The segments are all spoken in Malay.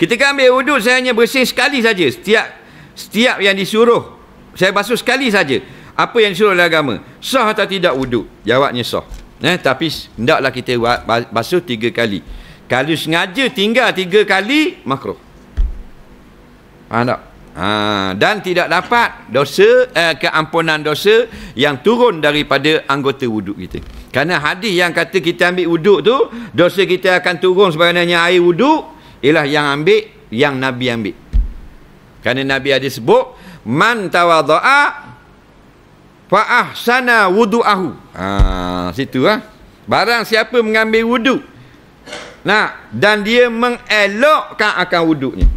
Ketika ambil wuduk saya hanya bersih sekali saja setiap setiap yang disuruh saya basuh sekali saja. Apa yang disuruh oleh agama? Sah atau tidak wuduk? Jawabnya sah. Eh, tapi hendaklah kita basuh tiga kali. Kalau sengaja tinggal tiga kali, makruh. Faham Ha, dan tidak dapat dosa eh, keampunan dosa yang turun daripada anggota wuduk kita. Karena hadis yang kata kita ambil wuduk tu, dosa kita akan turun sebagainya air wuduk, ialah yang ambil yang Nabi ambil. Kerana Nabi ada sebut man tawadha'a faahsana ahsana wudu'ahu. Ha situ ah. Ha? Barang siapa mengambil wudu, nah dan dia mengelokkan akan wudunya,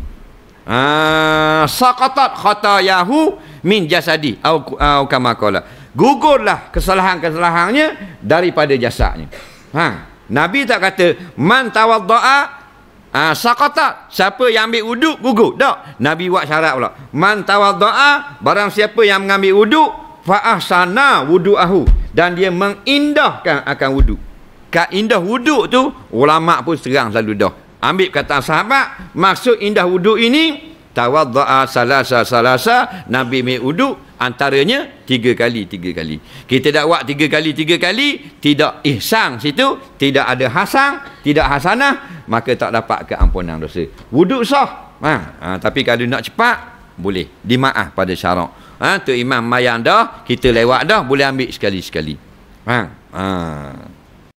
Ha saqatat khatayahu min jasadi au, au kama qala. Gugurlah kesalahan-kesalahannya daripada jasadnya. Ha Nabi tak kata man tawadha'a Ah ha, sakata siapa yang ambil wuduk gugur. Tak. Nabi buat syarat pula. Man tawaddaa barang siapa yang mengambil wuduk fa ahsana wuduahu dan dia mengindahkan akan wuduk. Kat indah wuduk tu ulama pun serang selalu dah. Ambil kata sahabat, maksud indah wuduk ini tawaddaa salasa salasa Nabi ambil wuduk antaranya tiga kali tiga kali kita dak dakwah tiga kali tiga kali tidak ihsan situ tidak ada hasang tidak hasanah maka tak dapat keampunan dosa wuduk sah ha. ha. tapi kalau nak cepat boleh dimaaf pada syarak ha. tu imam mayang dah kita lewat dah boleh ambil sekali-sekali ha. ha.